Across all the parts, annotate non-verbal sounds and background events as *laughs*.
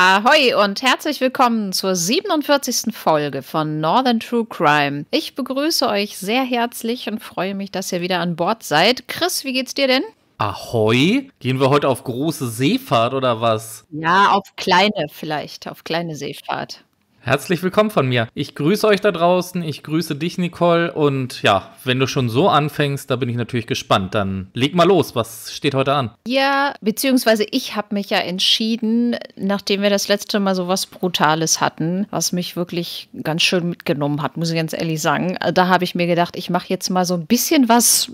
Ahoi und herzlich willkommen zur 47. Folge von Northern True Crime. Ich begrüße euch sehr herzlich und freue mich, dass ihr wieder an Bord seid. Chris, wie geht's dir denn? Ahoi? Gehen wir heute auf große Seefahrt oder was? Ja, auf kleine vielleicht, auf kleine Seefahrt. Herzlich willkommen von mir. Ich grüße euch da draußen, ich grüße dich, Nicole. Und ja, wenn du schon so anfängst, da bin ich natürlich gespannt. Dann leg mal los, was steht heute an? Ja, beziehungsweise ich habe mich ja entschieden, nachdem wir das letzte Mal so was Brutales hatten, was mich wirklich ganz schön mitgenommen hat, muss ich ganz ehrlich sagen. Da habe ich mir gedacht, ich mache jetzt mal so ein bisschen was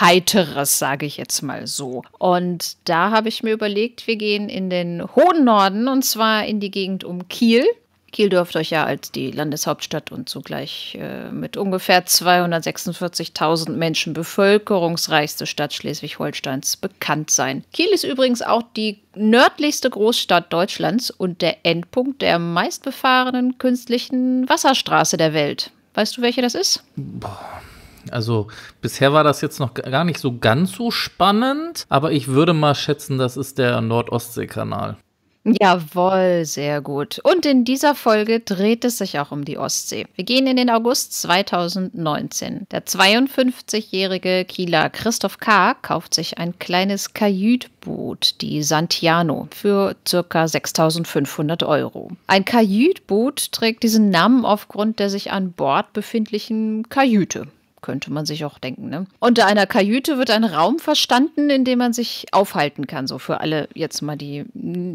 Heiteres, sage ich jetzt mal so. Und da habe ich mir überlegt, wir gehen in den hohen Norden und zwar in die Gegend um Kiel. Kiel dürfte euch ja als die Landeshauptstadt und zugleich äh, mit ungefähr 246.000 Menschen bevölkerungsreichste Stadt Schleswig-Holsteins bekannt sein. Kiel ist übrigens auch die nördlichste Großstadt Deutschlands und der Endpunkt der meistbefahrenen künstlichen Wasserstraße der Welt. Weißt du, welche das ist? Boah. Also bisher war das jetzt noch gar nicht so ganz so spannend, aber ich würde mal schätzen, das ist der Nord-Ostsee-Kanal. Jawohl, sehr gut. Und in dieser Folge dreht es sich auch um die Ostsee. Wir gehen in den August 2019. Der 52-jährige Kieler Christoph K. kauft sich ein kleines Kajütboot, die Santiano, für ca. 6.500 Euro. Ein Kajütboot trägt diesen Namen aufgrund der sich an Bord befindlichen Kajüte könnte man sich auch denken. Ne? Unter einer Kajüte wird ein Raum verstanden, in dem man sich aufhalten kann. So für alle jetzt mal, die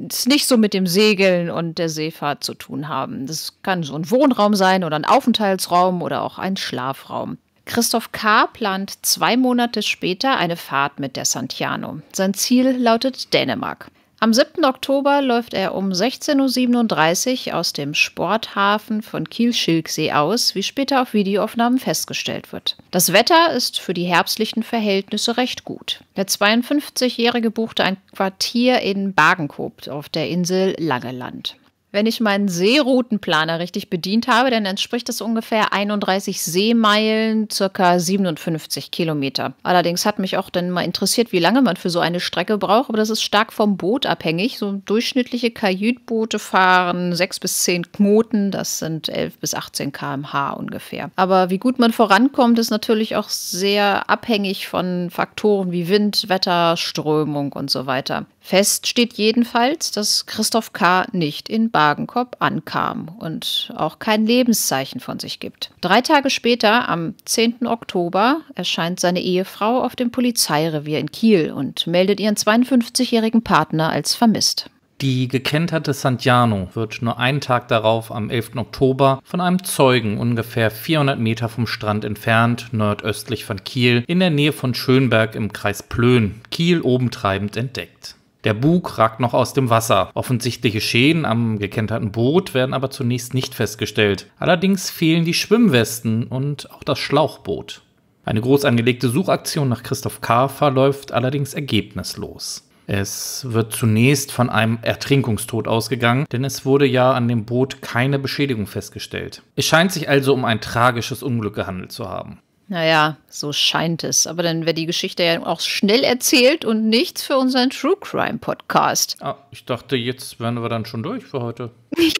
es nicht so mit dem Segeln und der Seefahrt zu tun haben. Das kann so ein Wohnraum sein oder ein Aufenthaltsraum oder auch ein Schlafraum. Christoph K. plant zwei Monate später eine Fahrt mit der Santiano. Sein Ziel lautet Dänemark. Am 7. Oktober läuft er um 16.37 Uhr aus dem Sporthafen von Kiel-Schilksee aus, wie später auf Videoaufnahmen festgestellt wird. Das Wetter ist für die herbstlichen Verhältnisse recht gut. Der 52-Jährige buchte ein Quartier in Bagenkop auf der Insel Langeland wenn ich meinen Seeroutenplaner richtig bedient habe, dann entspricht das ungefähr 31 Seemeilen, circa 57 Kilometer. Allerdings hat mich auch dann mal interessiert, wie lange man für so eine Strecke braucht, aber das ist stark vom Boot abhängig. So durchschnittliche Kajütboote fahren 6 bis 10 Knoten, das sind 11 bis 18 km/h ungefähr. Aber wie gut man vorankommt, ist natürlich auch sehr abhängig von Faktoren wie Wind, Wetter, Strömung und so weiter. Fest steht jedenfalls, dass Christoph K. nicht in Baden Hagenkopp ankam und auch kein Lebenszeichen von sich gibt. Drei Tage später, am 10. Oktober, erscheint seine Ehefrau auf dem Polizeirevier in Kiel und meldet ihren 52-jährigen Partner als vermisst. Die gekenterte Santiano wird nur einen Tag darauf, am 11. Oktober, von einem Zeugen ungefähr 400 Meter vom Strand entfernt, nordöstlich von Kiel, in der Nähe von Schönberg im Kreis Plön, Kiel obentreibend entdeckt. Der Bug ragt noch aus dem Wasser. Offensichtliche Schäden am gekenterten Boot werden aber zunächst nicht festgestellt. Allerdings fehlen die Schwimmwesten und auch das Schlauchboot. Eine groß angelegte Suchaktion nach Christoph K. verläuft allerdings ergebnislos. Es wird zunächst von einem Ertrinkungstod ausgegangen, denn es wurde ja an dem Boot keine Beschädigung festgestellt. Es scheint sich also um ein tragisches Unglück gehandelt zu haben. Naja, so scheint es. Aber dann wäre die Geschichte ja auch schnell erzählt und nichts für unseren True Crime Podcast. Ah, ich dachte, jetzt wären wir dann schon durch für heute.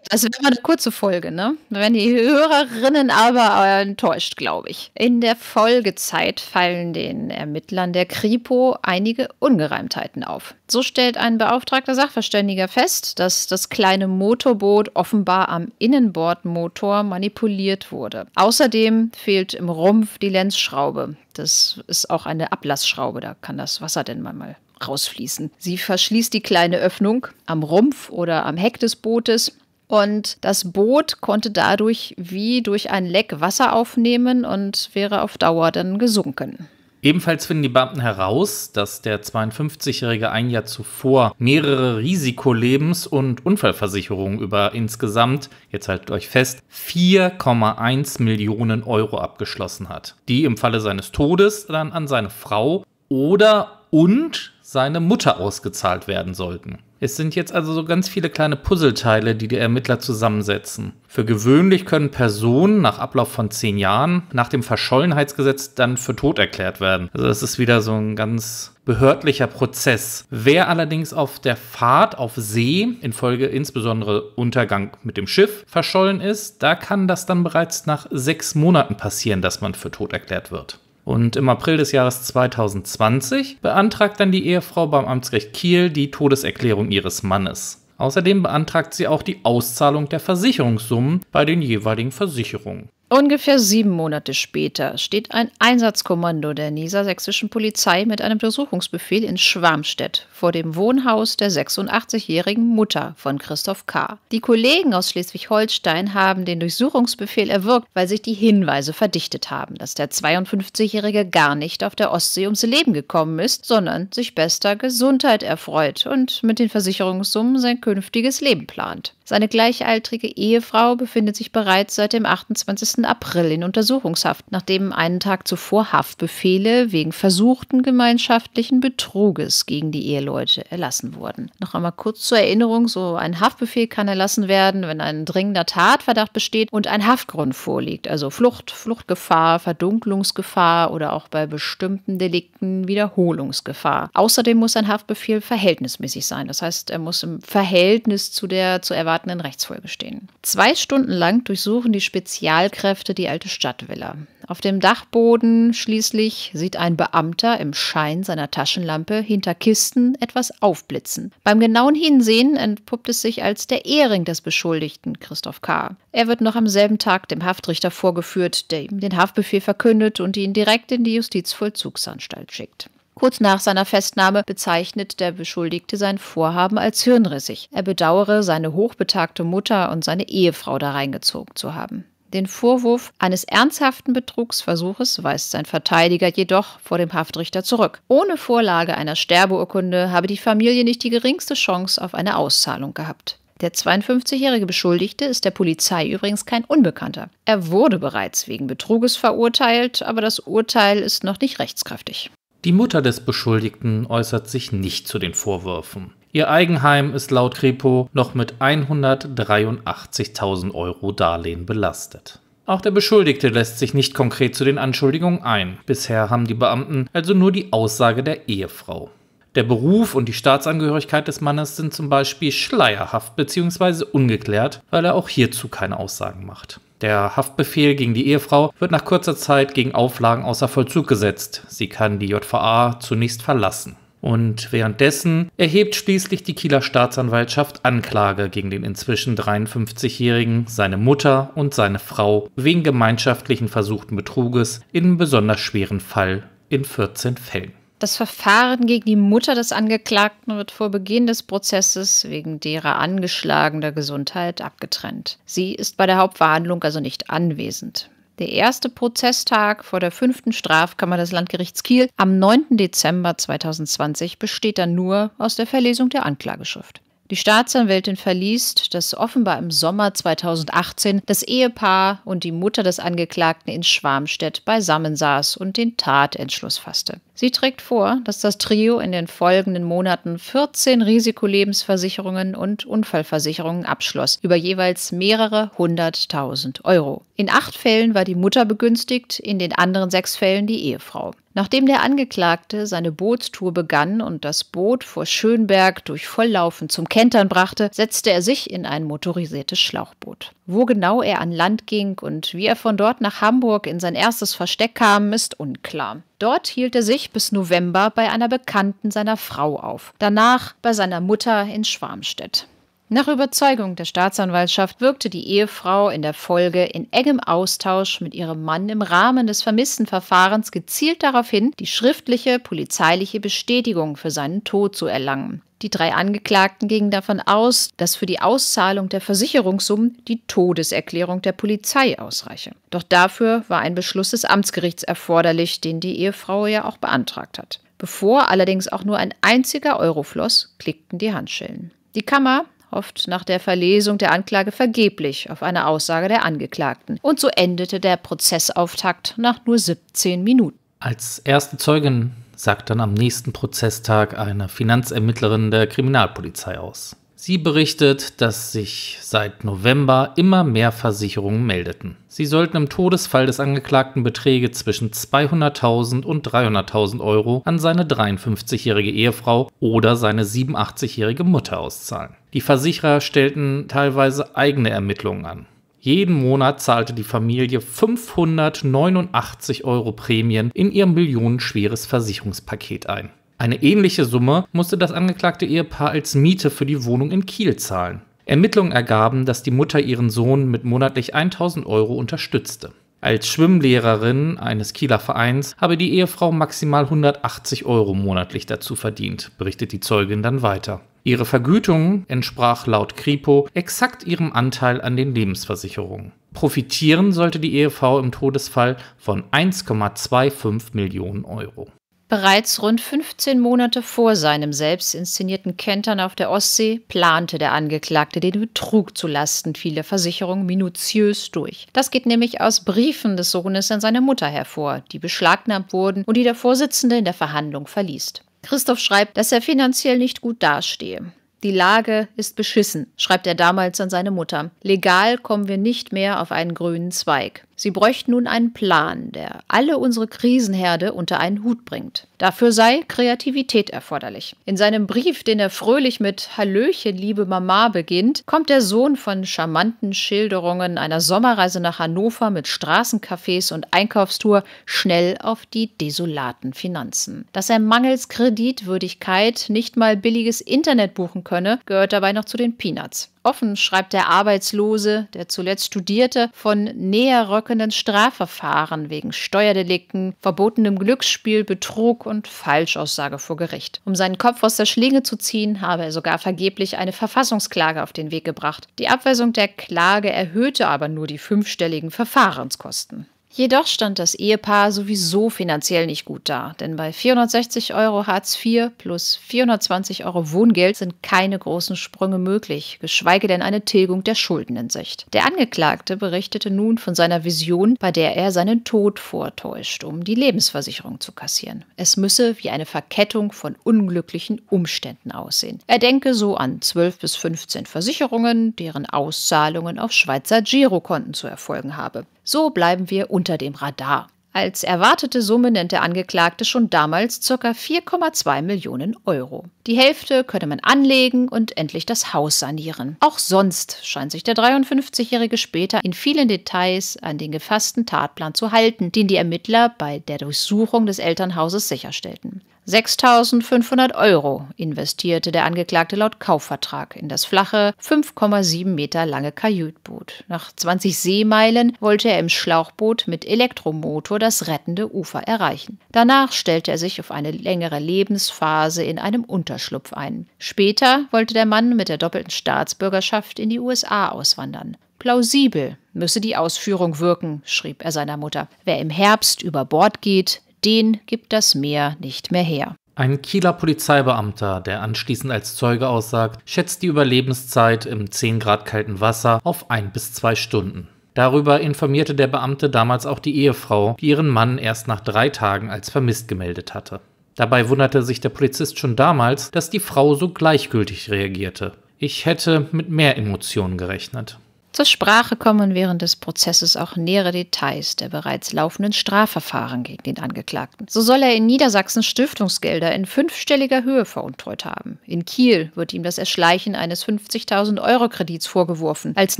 Also wäre mal eine kurze Folge, ne? Da wären die Hörerinnen aber enttäuscht, glaube ich. In der Folgezeit fallen den Ermittlern der Kripo einige Ungereimtheiten auf. So stellt ein beauftragter Sachverständiger fest, dass das kleine Motorboot offenbar am Innenbordmotor manipuliert wurde. Außerdem fehlt im Rumpf die Lenzschraube. Das ist auch eine Ablassschraube, da kann das Wasser denn mal rausfließen. Sie verschließt die kleine Öffnung am Rumpf oder am Heck des Bootes. Und das Boot konnte dadurch wie durch ein Leck Wasser aufnehmen und wäre auf Dauer dann gesunken. Ebenfalls finden die Beamten heraus, dass der 52-Jährige ein Jahr zuvor mehrere Risikolebens- und Unfallversicherungen über insgesamt, jetzt haltet euch fest, 4,1 Millionen Euro abgeschlossen hat, die im Falle seines Todes dann an seine Frau oder und seine Mutter ausgezahlt werden sollten. Es sind jetzt also so ganz viele kleine Puzzleteile, die die Ermittler zusammensetzen. Für gewöhnlich können Personen nach Ablauf von zehn Jahren nach dem Verschollenheitsgesetz dann für tot erklärt werden. Also das ist wieder so ein ganz behördlicher Prozess. Wer allerdings auf der Fahrt auf See infolge insbesondere Untergang mit dem Schiff verschollen ist, da kann das dann bereits nach sechs Monaten passieren, dass man für tot erklärt wird. Und im April des Jahres 2020 beantragt dann die Ehefrau beim Amtsgericht Kiel die Todeserklärung ihres Mannes. Außerdem beantragt sie auch die Auszahlung der Versicherungssummen bei den jeweiligen Versicherungen. Ungefähr sieben Monate später steht ein Einsatzkommando der niedersächsischen Polizei mit einem Durchsuchungsbefehl in Schwarmstedt vor dem Wohnhaus der 86-jährigen Mutter von Christoph K. Die Kollegen aus Schleswig-Holstein haben den Durchsuchungsbefehl erwirkt, weil sich die Hinweise verdichtet haben, dass der 52-Jährige gar nicht auf der Ostsee ums Leben gekommen ist, sondern sich bester Gesundheit erfreut und mit den Versicherungssummen sein künftiges Leben plant. Seine gleichaltrige Ehefrau befindet sich bereits seit dem 28. April in Untersuchungshaft, nachdem einen Tag zuvor Haftbefehle wegen versuchten gemeinschaftlichen Betruges gegen die Eheleute erlassen wurden. Noch einmal kurz zur Erinnerung, so ein Haftbefehl kann erlassen werden, wenn ein dringender Tatverdacht besteht und ein Haftgrund vorliegt, also Flucht, Fluchtgefahr, Verdunklungsgefahr oder auch bei bestimmten Delikten Wiederholungsgefahr. Außerdem muss ein Haftbefehl verhältnismäßig sein, das heißt, er muss im Verhältnis zu der zu erwartenden erwartenden Rechtsfolge stehen. Zwei Stunden lang durchsuchen die Spezialkräfte die alte Stadtvilla. Auf dem Dachboden schließlich sieht ein Beamter im Schein seiner Taschenlampe hinter Kisten etwas aufblitzen. Beim genauen Hinsehen entpuppt es sich als der Ehering des Beschuldigten, Christoph K. Er wird noch am selben Tag dem Haftrichter vorgeführt, der ihm den Haftbefehl verkündet und ihn direkt in die Justizvollzugsanstalt schickt. Kurz nach seiner Festnahme bezeichnet der Beschuldigte sein Vorhaben als hirnrissig. Er bedauere, seine hochbetagte Mutter und seine Ehefrau da reingezogen zu haben. Den Vorwurf eines ernsthaften Betrugsversuches weist sein Verteidiger jedoch vor dem Haftrichter zurück. Ohne Vorlage einer Sterbeurkunde habe die Familie nicht die geringste Chance auf eine Auszahlung gehabt. Der 52-jährige Beschuldigte ist der Polizei übrigens kein Unbekannter. Er wurde bereits wegen Betruges verurteilt, aber das Urteil ist noch nicht rechtskräftig. Die Mutter des Beschuldigten äußert sich nicht zu den Vorwürfen. Ihr Eigenheim ist laut Kripo noch mit 183.000 Euro Darlehen belastet. Auch der Beschuldigte lässt sich nicht konkret zu den Anschuldigungen ein. Bisher haben die Beamten also nur die Aussage der Ehefrau. Der Beruf und die Staatsangehörigkeit des Mannes sind zum Beispiel schleierhaft bzw. ungeklärt, weil er auch hierzu keine Aussagen macht. Der Haftbefehl gegen die Ehefrau wird nach kurzer Zeit gegen Auflagen außer Vollzug gesetzt. Sie kann die JVA zunächst verlassen. Und währenddessen erhebt schließlich die Kieler Staatsanwaltschaft Anklage gegen den inzwischen 53-Jährigen, seine Mutter und seine Frau wegen gemeinschaftlichen versuchten Betruges in einem besonders schweren Fall in 14 Fällen. Das Verfahren gegen die Mutter des Angeklagten wird vor Beginn des Prozesses wegen derer angeschlagener Gesundheit abgetrennt. Sie ist bei der Hauptverhandlung also nicht anwesend. Der erste Prozesstag vor der fünften Strafkammer des Landgerichts Kiel am 9. Dezember 2020 besteht dann nur aus der Verlesung der Anklageschrift. Die Staatsanwältin verliest, dass offenbar im Sommer 2018 das Ehepaar und die Mutter des Angeklagten in Schwarmstedt beisammen saß und den Tatentschluss fasste. Sie trägt vor, dass das Trio in den folgenden Monaten 14 Risikolebensversicherungen und Unfallversicherungen abschloss, über jeweils mehrere hunderttausend Euro. In acht Fällen war die Mutter begünstigt, in den anderen sechs Fällen die Ehefrau. Nachdem der Angeklagte seine Bootstour begann und das Boot vor Schönberg durch Volllaufen zum Kentern brachte, setzte er sich in ein motorisiertes Schlauchboot. Wo genau er an Land ging und wie er von dort nach Hamburg in sein erstes Versteck kam, ist unklar. Dort hielt er sich bis November bei einer Bekannten seiner Frau auf, danach bei seiner Mutter in Schwarmstedt. Nach Überzeugung der Staatsanwaltschaft wirkte die Ehefrau in der Folge in engem Austausch mit ihrem Mann im Rahmen des Vermisstenverfahrens gezielt darauf hin, die schriftliche polizeiliche Bestätigung für seinen Tod zu erlangen. Die drei Angeklagten gingen davon aus, dass für die Auszahlung der Versicherungssummen die Todeserklärung der Polizei ausreiche. Doch dafür war ein Beschluss des Amtsgerichts erforderlich, den die Ehefrau ja auch beantragt hat. Bevor allerdings auch nur ein einziger Euro floss, klickten die Handschellen. Die Kammer oft nach der Verlesung der Anklage vergeblich auf eine Aussage der Angeklagten. Und so endete der Prozessauftakt nach nur 17 Minuten. Als erste Zeugin sagt dann am nächsten Prozesstag eine Finanzermittlerin der Kriminalpolizei aus. Sie berichtet, dass sich seit November immer mehr Versicherungen meldeten. Sie sollten im Todesfall des Angeklagten Beträge zwischen 200.000 und 300.000 Euro an seine 53-jährige Ehefrau oder seine 87-jährige Mutter auszahlen. Die Versicherer stellten teilweise eigene Ermittlungen an. Jeden Monat zahlte die Familie 589 Euro Prämien in ihr millionenschweres Versicherungspaket ein. Eine ähnliche Summe musste das angeklagte Ehepaar als Miete für die Wohnung in Kiel zahlen. Ermittlungen ergaben, dass die Mutter ihren Sohn mit monatlich 1000 Euro unterstützte. Als Schwimmlehrerin eines Kieler Vereins habe die Ehefrau maximal 180 Euro monatlich dazu verdient, berichtet die Zeugin dann weiter. Ihre Vergütung entsprach laut Kripo exakt ihrem Anteil an den Lebensversicherungen. Profitieren sollte die Ehefrau im Todesfall von 1,25 Millionen Euro. Bereits rund 15 Monate vor seinem selbst inszenierten Kentern auf der Ostsee plante der Angeklagte den Betrug zu Lasten vieler Versicherungen minutiös durch. Das geht nämlich aus Briefen des Sohnes an seine Mutter hervor, die beschlagnahmt wurden und die der Vorsitzende in der Verhandlung verliest. Christoph schreibt, dass er finanziell nicht gut dastehe. Die Lage ist beschissen, schreibt er damals an seine Mutter. Legal kommen wir nicht mehr auf einen grünen Zweig. Sie bräuchten nun einen Plan, der alle unsere Krisenherde unter einen Hut bringt. Dafür sei Kreativität erforderlich. In seinem Brief, den er fröhlich mit Hallöchen, liebe Mama beginnt, kommt der Sohn von charmanten Schilderungen einer Sommerreise nach Hannover mit Straßencafés und Einkaufstour schnell auf die desolaten Finanzen. Dass er mangels Kreditwürdigkeit nicht mal billiges Internet buchen könne, gehört dabei noch zu den Peanuts offen, schreibt der Arbeitslose, der zuletzt studierte, von näher rückenden Strafverfahren wegen Steuerdelikten, verbotenem Glücksspiel, Betrug und Falschaussage vor Gericht. Um seinen Kopf aus der Schlinge zu ziehen, habe er sogar vergeblich eine Verfassungsklage auf den Weg gebracht. Die Abweisung der Klage erhöhte aber nur die fünfstelligen Verfahrenskosten. Jedoch stand das Ehepaar sowieso finanziell nicht gut da, denn bei 460 Euro Hartz IV plus 420 Euro Wohngeld sind keine großen Sprünge möglich, geschweige denn eine Tilgung der Schulden in Sicht. Der Angeklagte berichtete nun von seiner Vision, bei der er seinen Tod vortäuscht, um die Lebensversicherung zu kassieren. Es müsse wie eine Verkettung von unglücklichen Umständen aussehen. Er denke so an 12 bis 15 Versicherungen, deren Auszahlungen auf Schweizer Girokonten zu erfolgen habe. So bleiben wir unter dem Radar. Als erwartete Summe nennt der Angeklagte schon damals ca. 4,2 Millionen Euro. Die Hälfte könne man anlegen und endlich das Haus sanieren. Auch sonst scheint sich der 53-Jährige später in vielen Details an den gefassten Tatplan zu halten, den die Ermittler bei der Durchsuchung des Elternhauses sicherstellten. 6.500 Euro investierte der Angeklagte laut Kaufvertrag in das flache, 5,7 Meter lange Kajütboot. Nach 20 Seemeilen wollte er im Schlauchboot mit Elektromotor das rettende Ufer erreichen. Danach stellte er sich auf eine längere Lebensphase in einem Unterschlupf ein. Später wollte der Mann mit der doppelten Staatsbürgerschaft in die USA auswandern. Plausibel müsse die Ausführung wirken, schrieb er seiner Mutter. Wer im Herbst über Bord geht, den gibt das Meer nicht mehr her. Ein Kieler Polizeibeamter, der anschließend als Zeuge aussagt, schätzt die Überlebenszeit im 10 Grad kalten Wasser auf ein bis zwei Stunden. Darüber informierte der Beamte damals auch die Ehefrau, die ihren Mann erst nach drei Tagen als vermisst gemeldet hatte. Dabei wunderte sich der Polizist schon damals, dass die Frau so gleichgültig reagierte. Ich hätte mit mehr Emotionen gerechnet. Zur Sprache kommen während des Prozesses auch nähere Details der bereits laufenden Strafverfahren gegen den Angeklagten. So soll er in Niedersachsen Stiftungsgelder in fünfstelliger Höhe veruntreut haben. In Kiel wird ihm das Erschleichen eines 50.000 Euro Kredits vorgeworfen. Als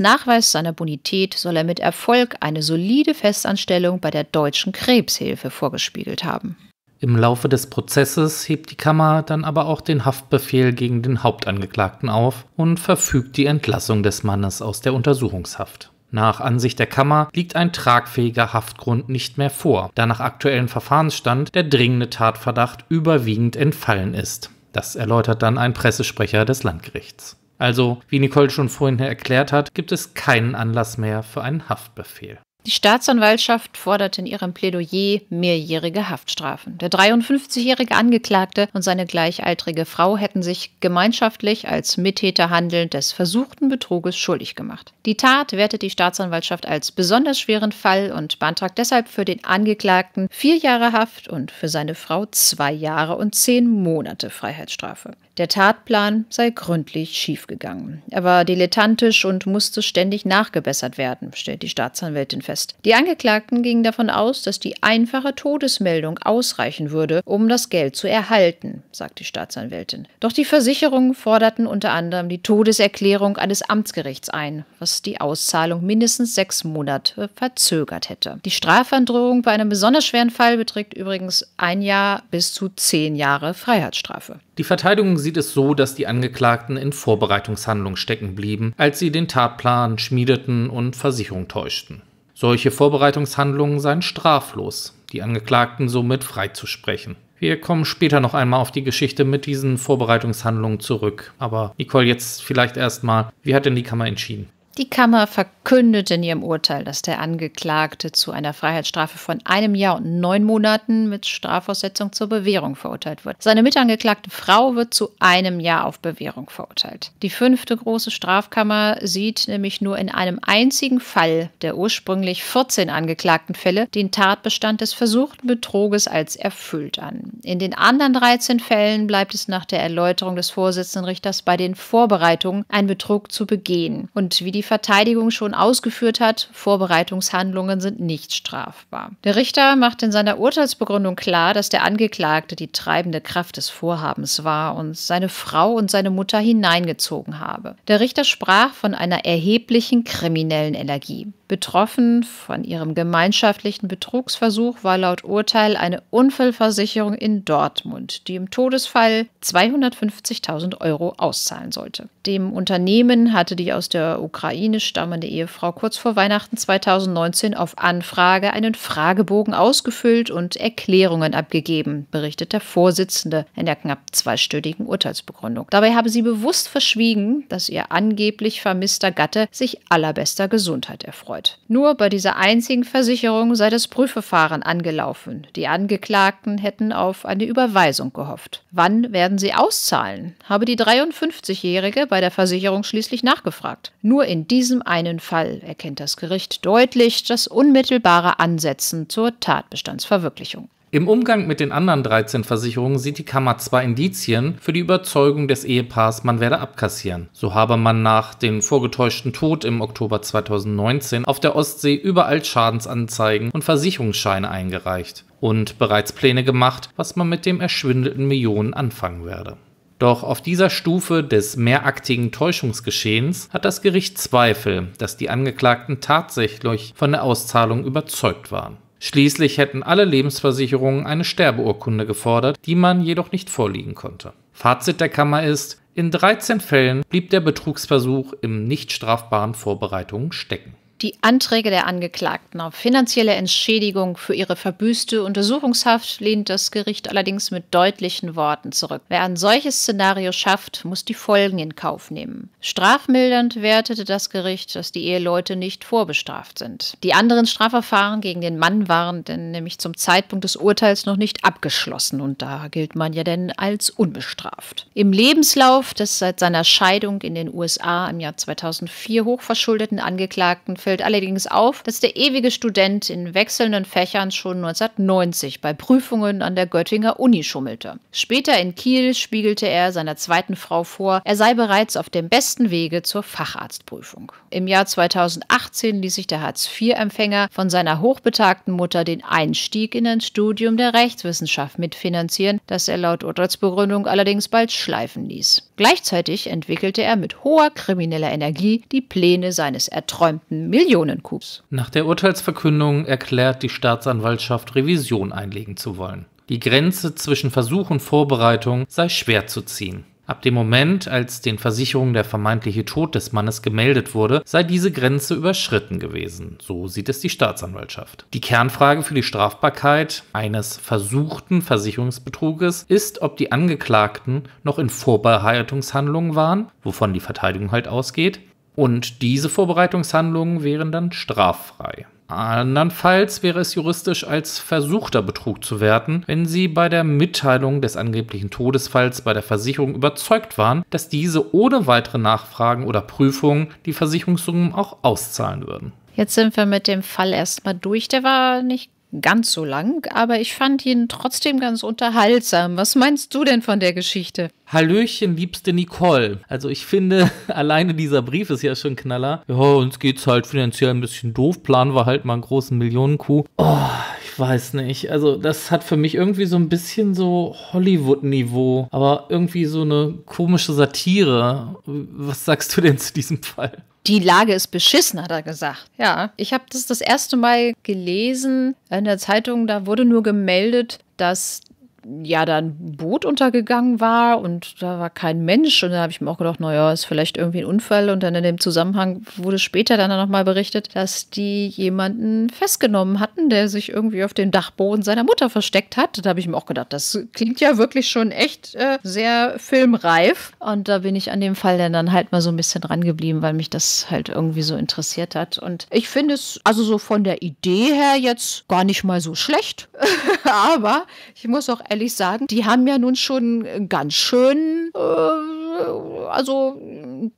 Nachweis seiner Bonität soll er mit Erfolg eine solide Festanstellung bei der Deutschen Krebshilfe vorgespiegelt haben. Im Laufe des Prozesses hebt die Kammer dann aber auch den Haftbefehl gegen den Hauptangeklagten auf und verfügt die Entlassung des Mannes aus der Untersuchungshaft. Nach Ansicht der Kammer liegt ein tragfähiger Haftgrund nicht mehr vor, da nach aktuellem Verfahrensstand der dringende Tatverdacht überwiegend entfallen ist. Das erläutert dann ein Pressesprecher des Landgerichts. Also, wie Nicole schon vorhin erklärt hat, gibt es keinen Anlass mehr für einen Haftbefehl. Die Staatsanwaltschaft fordert in ihrem Plädoyer mehrjährige Haftstrafen. Der 53-jährige Angeklagte und seine gleichaltrige Frau hätten sich gemeinschaftlich als Mittäter handelnd des versuchten Betruges schuldig gemacht. Die Tat wertet die Staatsanwaltschaft als besonders schweren Fall und beantragt deshalb für den Angeklagten vier Jahre Haft und für seine Frau zwei Jahre und zehn Monate Freiheitsstrafe. Der Tatplan sei gründlich schiefgegangen. Er war dilettantisch und musste ständig nachgebessert werden, stellt die Staatsanwältin fest. Die Angeklagten gingen davon aus, dass die einfache Todesmeldung ausreichen würde, um das Geld zu erhalten, sagt die Staatsanwältin. Doch die Versicherungen forderten unter anderem die Todeserklärung eines Amtsgerichts ein, was die Auszahlung mindestens sechs Monate verzögert hätte. Die Strafandrohung bei einem besonders schweren Fall beträgt übrigens ein Jahr bis zu zehn Jahre Freiheitsstrafe. Die Verteidigung sieht es so, dass die Angeklagten in Vorbereitungshandlung stecken blieben, als sie den Tatplan schmiedeten und Versicherung täuschten. Solche Vorbereitungshandlungen seien straflos, die Angeklagten somit freizusprechen. Wir kommen später noch einmal auf die Geschichte mit diesen Vorbereitungshandlungen zurück. Aber Nicole, jetzt vielleicht erstmal, wie hat denn die Kammer entschieden? Die Kammer verkündete in ihrem Urteil, dass der Angeklagte zu einer Freiheitsstrafe von einem Jahr und neun Monaten mit Strafaussetzung zur Bewährung verurteilt wird. Seine mitangeklagte Frau wird zu einem Jahr auf Bewährung verurteilt. Die fünfte große Strafkammer sieht nämlich nur in einem einzigen Fall der ursprünglich 14 angeklagten Fälle den Tatbestand des versuchten Betruges als erfüllt an. In den anderen 13 Fällen bleibt es nach der Erläuterung des Vorsitzenden Richters bei den Vorbereitungen, einen Betrug zu begehen. Und wie die Verteidigung schon ausgeführt hat, Vorbereitungshandlungen sind nicht strafbar. Der Richter macht in seiner Urteilsbegründung klar, dass der Angeklagte die treibende Kraft des Vorhabens war und seine Frau und seine Mutter hineingezogen habe. Der Richter sprach von einer erheblichen kriminellen Energie. Betroffen von ihrem gemeinschaftlichen Betrugsversuch war laut Urteil eine Unfallversicherung in Dortmund, die im Todesfall 250.000 Euro auszahlen sollte. Dem Unternehmen hatte die aus der Ukraine stammende Ehefrau kurz vor Weihnachten 2019 auf Anfrage einen Fragebogen ausgefüllt und Erklärungen abgegeben, berichtet der Vorsitzende in der knapp zweistündigen Urteilsbegründung. Dabei habe sie bewusst verschwiegen, dass ihr angeblich vermisster Gatte sich allerbester Gesundheit erfreut betreut. Nur bei dieser einzigen Versicherung sei das Prüfverfahren angelaufen. Die Angeklagten hätten auf eine Überweisung gehofft. Wann werden sie auszahlen? habe die 53-Jährige bei der Versicherung schließlich nachgefragt. Nur in diesem einen Fall erkennt das Gericht deutlich das unmittelbare Ansetzen zur Tatbestandsverwirklichung. Im Umgang mit den anderen 13 Versicherungen sieht die Kammer zwar Indizien für die Überzeugung des Ehepaars, man werde abkassieren. So habe man nach dem vorgetäuschten Tod im Oktober 2019 auf der Ostsee überall Schadensanzeigen und Versicherungsscheine eingereicht und bereits Pläne gemacht, was man mit dem erschwindelten Millionen anfangen werde. Doch auf dieser Stufe des mehraktigen Täuschungsgeschehens hat das Gericht Zweifel, dass die Angeklagten tatsächlich von der Auszahlung überzeugt waren. Schließlich hätten alle Lebensversicherungen eine Sterbeurkunde gefordert, die man jedoch nicht vorliegen konnte. Fazit der Kammer ist, in 13 Fällen blieb der Betrugsversuch im nicht strafbaren Vorbereitungen stecken die Anträge der Angeklagten auf finanzielle Entschädigung für ihre verbüßte Untersuchungshaft lehnt das Gericht allerdings mit deutlichen Worten zurück. Wer ein solches Szenario schafft, muss die Folgen in Kauf nehmen. Strafmildernd wertete das Gericht, dass die Eheleute nicht vorbestraft sind. Die anderen Strafverfahren gegen den Mann waren denn nämlich zum Zeitpunkt des Urteils noch nicht abgeschlossen und da gilt man ja denn als unbestraft. Im Lebenslauf des seit seiner Scheidung in den USA im Jahr 2004 hochverschuldeten Angeklagten fällt allerdings auf, dass der ewige Student in wechselnden Fächern schon 1990 bei Prüfungen an der Göttinger Uni schummelte. Später in Kiel spiegelte er seiner zweiten Frau vor, er sei bereits auf dem besten Wege zur Facharztprüfung. Im Jahr 2018 ließ sich der Hartz-IV-Empfänger von seiner hochbetagten Mutter den Einstieg in ein Studium der Rechtswissenschaft mitfinanzieren, das er laut Urteilsbegründung allerdings bald schleifen ließ. Gleichzeitig entwickelte er mit hoher krimineller Energie die Pläne seines erträumten Millionenkups. Nach der Urteilsverkündung erklärt die Staatsanwaltschaft Revision einlegen zu wollen. Die Grenze zwischen Versuch und Vorbereitung sei schwer zu ziehen. Ab dem Moment, als den Versicherungen der vermeintliche Tod des Mannes gemeldet wurde, sei diese Grenze überschritten gewesen. So sieht es die Staatsanwaltschaft. Die Kernfrage für die Strafbarkeit eines versuchten Versicherungsbetruges ist, ob die Angeklagten noch in Vorbereitungshandlungen waren, wovon die Verteidigung halt ausgeht, und diese Vorbereitungshandlungen wären dann straffrei. Andernfalls wäre es juristisch als versuchter Betrug zu werten, wenn sie bei der Mitteilung des angeblichen Todesfalls bei der Versicherung überzeugt waren, dass diese ohne weitere Nachfragen oder Prüfungen die Versicherungssummen auch auszahlen würden. Jetzt sind wir mit dem Fall erstmal durch. Der war nicht ganz so lang, aber ich fand ihn trotzdem ganz unterhaltsam. Was meinst du denn von der Geschichte? Hallöchen, liebste Nicole. Also ich finde, *laughs* alleine dieser Brief ist ja schon Knaller. Ja, uns geht's halt finanziell ein bisschen doof. Planen wir halt mal einen großen Millionenkuh. Oh, weiß nicht. Also, das hat für mich irgendwie so ein bisschen so Hollywood-Niveau, aber irgendwie so eine komische Satire. Was sagst du denn zu diesem Fall? Die Lage ist beschissen, hat er gesagt. Ja, ich habe das das erste Mal gelesen in der Zeitung. Da wurde nur gemeldet, dass ja da ein Boot untergegangen war und da war kein Mensch. Und da habe ich mir auch gedacht, naja, ist vielleicht irgendwie ein Unfall. Und dann in dem Zusammenhang wurde später dann nochmal berichtet, dass die jemanden festgenommen hatten, der sich irgendwie auf dem Dachboden seiner Mutter versteckt hat. Da habe ich mir auch gedacht, das klingt ja wirklich schon echt äh, sehr filmreif. Und da bin ich an dem Fall dann, dann halt mal so ein bisschen rangeblieben, weil mich das halt irgendwie so interessiert hat. Und ich finde es also so von der Idee her jetzt gar nicht mal so schlecht. *laughs* Aber ich muss auch ehrlich ehrlich sagen, die haben ja nun schon ganz schön, äh, also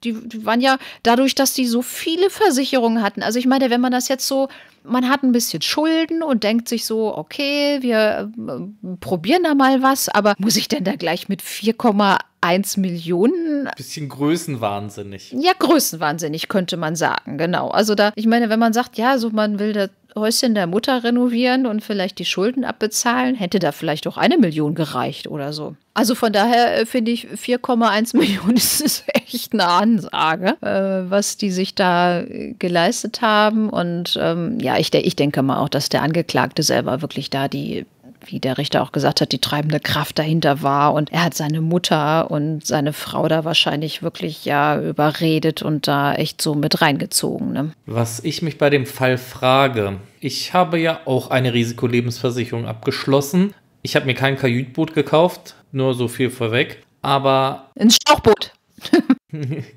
die, die waren ja dadurch, dass die so viele Versicherungen hatten. Also ich meine, wenn man das jetzt so, man hat ein bisschen Schulden und denkt sich so, okay, wir äh, probieren da mal was, aber muss ich denn da gleich mit 4,1 Millionen. Bisschen größenwahnsinnig. Ja, größenwahnsinnig könnte man sagen, genau. Also da, ich meine, wenn man sagt, ja, so man will das Häuschen der Mutter renovieren und vielleicht die Schulden abbezahlen, hätte da vielleicht auch eine Million gereicht oder so. Also von daher äh, finde ich 4,1 *laughs* Millionen ist echt eine Ansage, äh, was die sich da äh, geleistet haben. Und ähm, ja, ich, ich denke mal auch, dass der Angeklagte selber wirklich da die wie der Richter auch gesagt hat, die treibende Kraft dahinter war. Und er hat seine Mutter und seine Frau da wahrscheinlich wirklich ja überredet und da echt so mit reingezogen. Ne? Was ich mich bei dem Fall frage, ich habe ja auch eine Risikolebensversicherung abgeschlossen. Ich habe mir kein Kajütboot gekauft, nur so viel vorweg. Aber. *laughs* Ein Schlauchboot.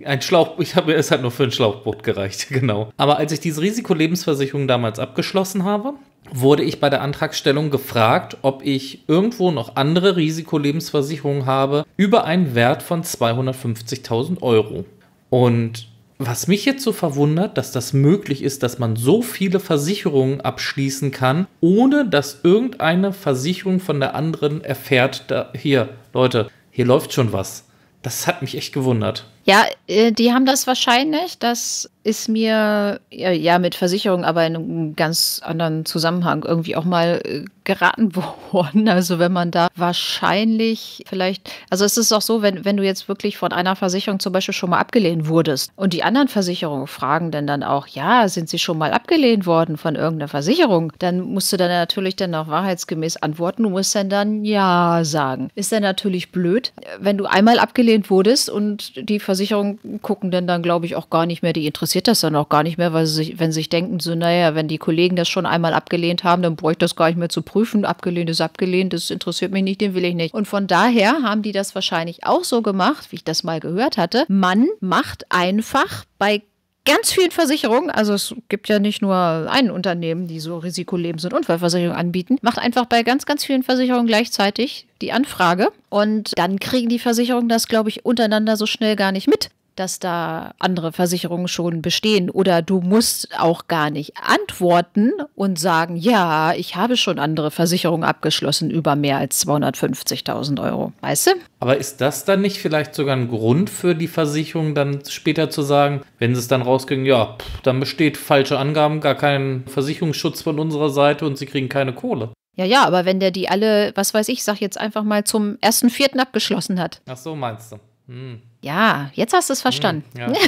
ein Schlauchboot, ich habe, es hat nur für ein Schlauchboot gereicht, *laughs* genau. Aber als ich diese Risikolebensversicherung damals abgeschlossen habe, wurde ich bei der Antragstellung gefragt, ob ich irgendwo noch andere Risikolebensversicherungen habe über einen Wert von 250.000 Euro. Und was mich jetzt so verwundert, dass das möglich ist, dass man so viele Versicherungen abschließen kann, ohne dass irgendeine Versicherung von der anderen erfährt, da, hier, Leute, hier läuft schon was. Das hat mich echt gewundert. Ja, äh, die haben das wahrscheinlich. Das ist mir ja mit Versicherung, aber in einem ganz anderen Zusammenhang irgendwie auch mal äh, geraten *laughs* worden. Also wenn man da wahrscheinlich vielleicht, also es ist auch so, wenn, wenn du jetzt wirklich von einer Versicherung zum Beispiel schon mal abgelehnt wurdest und die anderen Versicherungen fragen denn dann auch, ja, sind sie schon mal abgelehnt worden von irgendeiner Versicherung, dann musst du dann natürlich dann auch wahrheitsgemäß antworten. Du musst dann dann ja sagen. Ist dann natürlich blöd, wenn du einmal abgelehnt wurdest und die Versicherung Versicherungen gucken denn dann, glaube ich, auch gar nicht mehr, die interessiert das dann auch gar nicht mehr, weil sie sich, wenn sie sich denken, so, naja, wenn die Kollegen das schon einmal abgelehnt haben, dann bräuchte ich das gar nicht mehr zu prüfen. Abgelehnt ist abgelehnt, das interessiert mich nicht, den will ich nicht. Und von daher haben die das wahrscheinlich auch so gemacht, wie ich das mal gehört hatte. Man macht einfach bei ganz vielen Versicherungen, also es gibt ja nicht nur ein Unternehmen, die so Risikolebens- und Unfallversicherung anbieten, macht einfach bei ganz, ganz vielen Versicherungen gleichzeitig die Anfrage und dann kriegen die Versicherungen das, glaube ich, untereinander so schnell gar nicht mit, dass da andere Versicherungen schon bestehen. Oder du musst auch gar nicht antworten und sagen, ja, ich habe schon andere Versicherungen abgeschlossen über mehr als 250.000 Euro. Weißt du? Aber ist das dann nicht vielleicht sogar ein Grund für die Versicherung, dann später zu sagen, wenn sie es dann rausging, ja, pff, dann besteht falsche Angaben, gar kein Versicherungsschutz von unserer Seite und sie kriegen keine Kohle? Ja, ja, aber wenn der die alle, was weiß ich, sag jetzt einfach mal zum 1.4. abgeschlossen hat. Ach so, meinst du? Hm. Ja, jetzt hast du es verstanden. Hm, ja.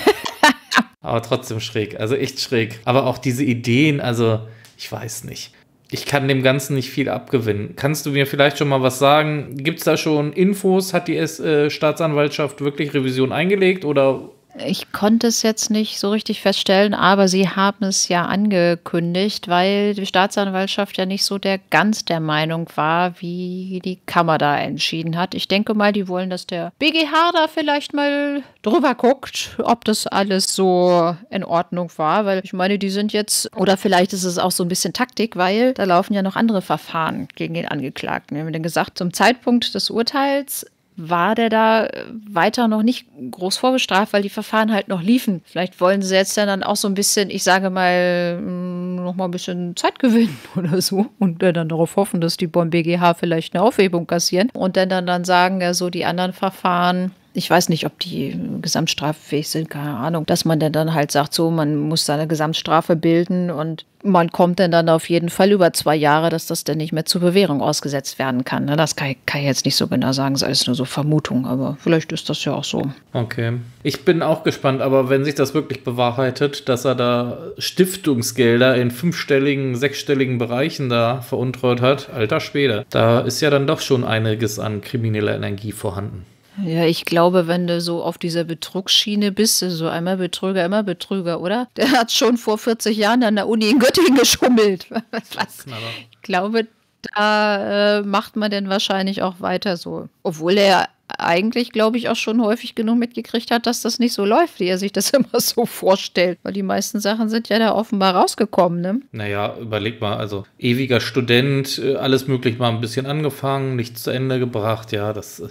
*laughs* Aber trotzdem schräg, also echt schräg. Aber auch diese Ideen, also ich weiß nicht. Ich kann dem Ganzen nicht viel abgewinnen. Kannst du mir vielleicht schon mal was sagen? Gibt es da schon Infos? Hat die S äh, Staatsanwaltschaft wirklich Revision eingelegt oder ich konnte es jetzt nicht so richtig feststellen, aber Sie haben es ja angekündigt, weil die Staatsanwaltschaft ja nicht so der ganz der Meinung war, wie die Kammer da entschieden hat. Ich denke mal, die wollen, dass der BGH da vielleicht mal drüber guckt, ob das alles so in Ordnung war, weil ich meine, die sind jetzt, oder vielleicht ist es auch so ein bisschen Taktik, weil da laufen ja noch andere Verfahren gegen den Angeklagten. Wir haben dann gesagt, zum Zeitpunkt des Urteils war der da äh, weiter noch nicht groß vorbestraft, weil die Verfahren halt noch liefen. Vielleicht wollen sie jetzt dann auch so ein bisschen, ich sage mal, mm, noch mal ein bisschen Zeit gewinnen *laughs* oder so und äh, dann darauf hoffen, dass die Bonn BGH vielleicht eine Aufhebung kassieren und dann, dann sagen ja so die anderen Verfahren, ich weiß nicht, ob die gesamtstraffähig sind, keine Ahnung, dass man dann halt sagt, so, man muss seine Gesamtstrafe bilden und man kommt denn dann auf jeden Fall über zwei Jahre, dass das dann nicht mehr zur Bewährung ausgesetzt werden kann. Ne? Das kann ich, kann ich jetzt nicht so genau sagen, das ist alles nur so Vermutung, aber vielleicht ist das ja auch so. Okay. Ich bin auch gespannt, aber wenn sich das wirklich bewahrheitet, dass er da Stiftungsgelder in fünfstelligen, sechsstelligen Bereichen da veruntreut hat, alter Schwede, da ist ja dann doch schon einiges an krimineller Energie vorhanden. Ja, ich glaube, wenn du so auf dieser Betrugsschiene bist, so also einmal Betrüger, immer Betrüger, oder? *laughs* Der hat schon vor 40 Jahren an der Uni in Göttingen *laughs* geschummelt. *laughs* Was? Ich glaube, da äh, macht man denn wahrscheinlich auch weiter so. Obwohl er eigentlich, glaube ich, auch schon häufig genug mitgekriegt hat, dass das nicht so läuft, wie er sich das *laughs* immer so vorstellt. Weil die meisten Sachen sind ja da offenbar rausgekommen, ne? Naja, überleg mal, also ewiger Student, äh, alles möglich mal ein bisschen angefangen, nichts zu Ende gebracht, ja, das äh,